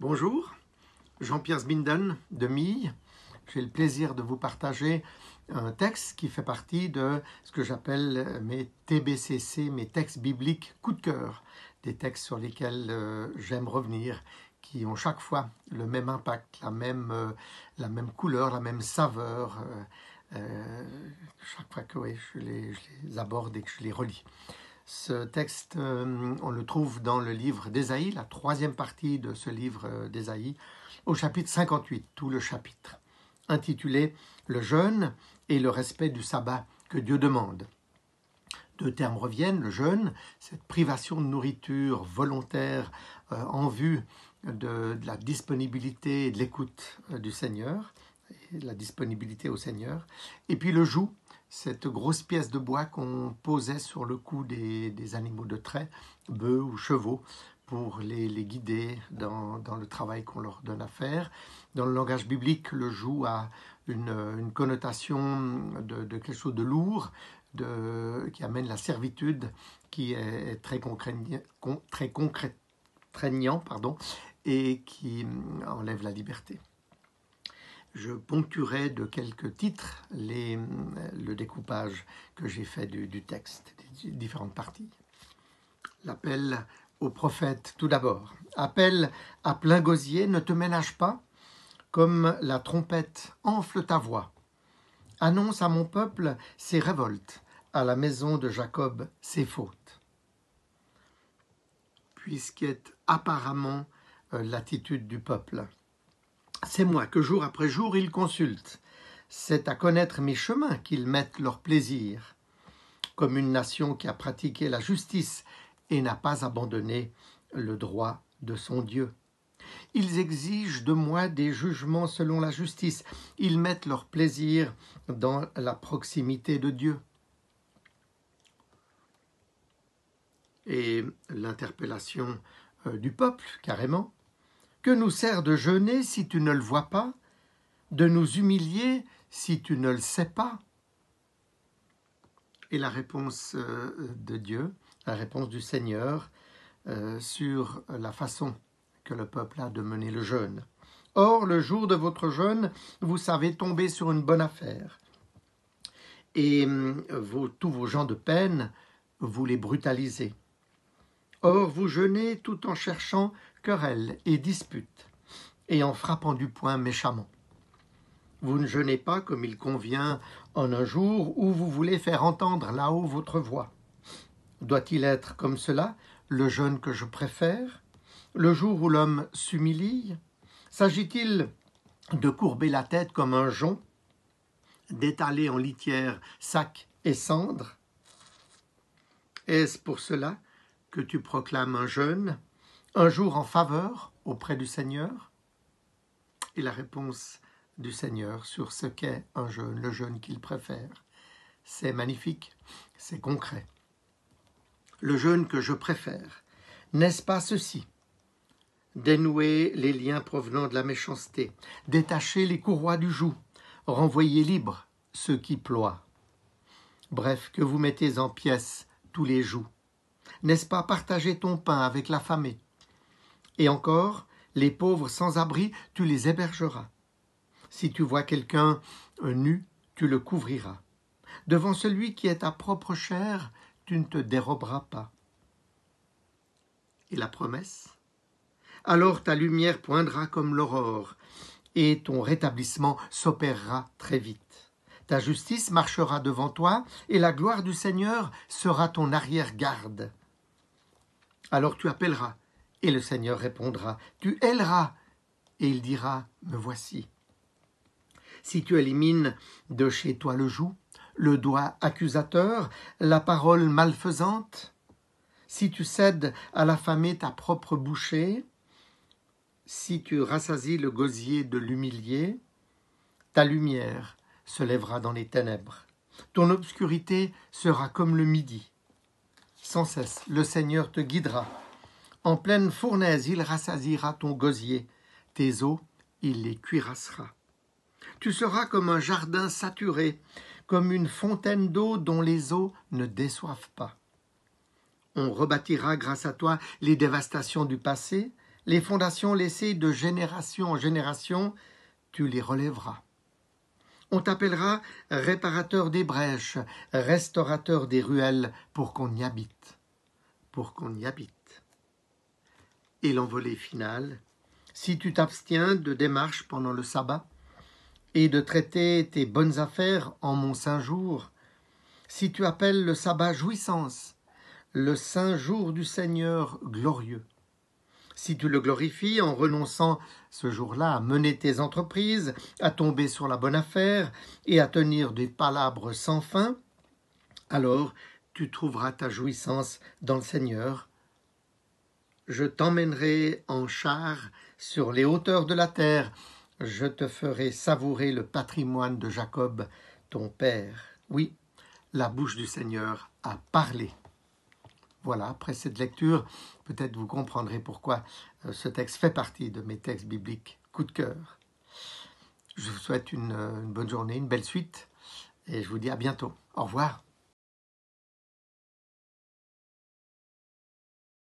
Bonjour, Jean-Pierre Zbinden de Mille. J'ai le plaisir de vous partager un texte qui fait partie de ce que j'appelle mes TBCC, mes textes bibliques coup de cœur, des textes sur lesquels euh, j'aime revenir, qui ont chaque fois le même impact, la même, euh, la même couleur, la même saveur, euh, chaque fois que je les aborde et que je les relis. Ce texte, euh, on le trouve dans le livre d'Ésaïe, la troisième partie de ce livre euh, d'Ésaïe, au chapitre 58, tout le chapitre, intitulé Le jeûne et le respect du sabbat que Dieu demande. Deux termes reviennent, le jeûne, cette privation de nourriture volontaire euh, en vue de, la disponibilité et de l'écoute du Seigneur, la disponibilité au Seigneur, et puis le joug cette grosse pièce de bois qu'on posait sur le cou des, animaux de trait, bœufs ou chevaux, pour les, guider dans, le travail qu'on leur donne à faire. Dans le langage biblique, le joug a une, connotation de, quelque chose de lourd, qui amène la servitude, qui est, très, très pardon, et qui hum, enlève la liberté je ponctuerai de quelques titres le découpage que j'ai fait du, du texte, des différentes parties. L'appel au prophète tout d'abord. Appel à plein gosier, ne te ménage pas, comme la trompette enfle ta voix. Annonce à mon peuple ses révoltes, à la maison de Jacob ses fautes. Puisqu'est apparemment euh, l'attitude du peuple c'est moi que jour après jour ils consultent. C'est à connaître mes chemins qu'ils mettent leur plaisir. Comme une nation qui a pratiqué la justice et n'a pas abandonné le droit de son Dieu. Ils exigent de moi des jugements selon la justice. Ils mettent leur plaisir dans la proximité de Dieu. Et l'interpellation euh, du peuple, carrément, que nous sert de jeûner si tu ne le vois pas, de nous humilier si tu ne le sais pas Et la réponse euh, de Dieu, la réponse du Seigneur euh, sur la façon que le peuple a de mener le jeûne. Or, le jour de votre jeûne, vous savez tomber sur une bonne affaire. Et hum, tous vos gens de peine, vous les brutalisez. Or vous jeûnez tout en cherchant querelle et dispute, et en frappant du poing méchamment. Vous ne jeûnez pas comme il convient en un jour où vous voulez faire entendre là-haut votre voix. Doit-il être comme cela, le jeûne que je préfère Le jour où l'homme s'humilie S'agit-il de courber la tête comme un jonc D'étaler en litière sac et cendre Est-ce pour cela que tu proclames un jeûne, un jour en faveur auprès du Seigneur Et la réponse du Seigneur sur ce qu'est un jeûne, le jeûne qu'il préfère. C'est magnifique, c'est concret. Le jeûne que je préfère, n'est-ce pas ceci Dénouer les liens provenant de la méchanceté, détacher les courroies du joug, renvoyer libres ceux qui ploient. Bref, que vous mettez en pièces tous les joues n'est-ce pas partager ton pain avec l'affamé Et encore, les pauvres sans abri, tu les hébergeras. Si tu vois quelqu'un euh, nu, tu le couvriras. Devant celui qui est ta propre chair, tu ne te déroberas pas. Et la promesse Alors ta lumière poindra comme l'aurore, et ton rétablissement s'opérera très vite. Ta justice marchera devant toi, et la gloire du Seigneur sera ton arrière-garde. Alors tu appelleras, et le Seigneur répondra. Tu aileras et il dira, Me voici. Si tu élimines de chez toi le joug, le doigt accusateur, la parole malfaisante, si tu cèdes à l'affamé ta propre bouchée, si tu rassasies le gosier de l'humilié, ta lumière se lèvera dans les ténèbres. Ton obscurité sera comme le midi sans cesse. Le Seigneur te guidera. En pleine fournaise, il rassasira ton gosier. Tes eaux, il les cuirassera. Tu seras comme un jardin saturé, comme une fontaine d'eau dont les eaux ne déçoivent pas. On rebâtira grâce à toi les dévastations du passé, les fondations laissées de génération en génération, tu les relèveras. On t'appellera réparateur des brèches, restaurateur des ruelles, pour qu'on y habite. Pour qu'on y habite. Et l'envolée finale, si tu t'abstiens de démarches pendant le sabbat, et de traiter tes bonnes affaires en mon saint jour, si tu appelles le sabbat jouissance, le saint jour du Seigneur glorieux, si tu le glorifies en renonçant ce jour-là à mener tes entreprises, à tomber sur la bonne affaire et à tenir des palabres sans fin, alors tu trouveras ta jouissance dans le Seigneur. Je t'emmènerai en char sur les hauteurs de la terre, je te ferai savourer le patrimoine de Jacob, ton père. Oui, la bouche du Seigneur a parlé. Voilà, après cette lecture, Peut-être vous comprendrez pourquoi euh, ce texte fait partie de mes textes bibliques coup de cœur. Je vous souhaite une, euh, une bonne journée, une belle suite, et je vous dis à bientôt. Au revoir.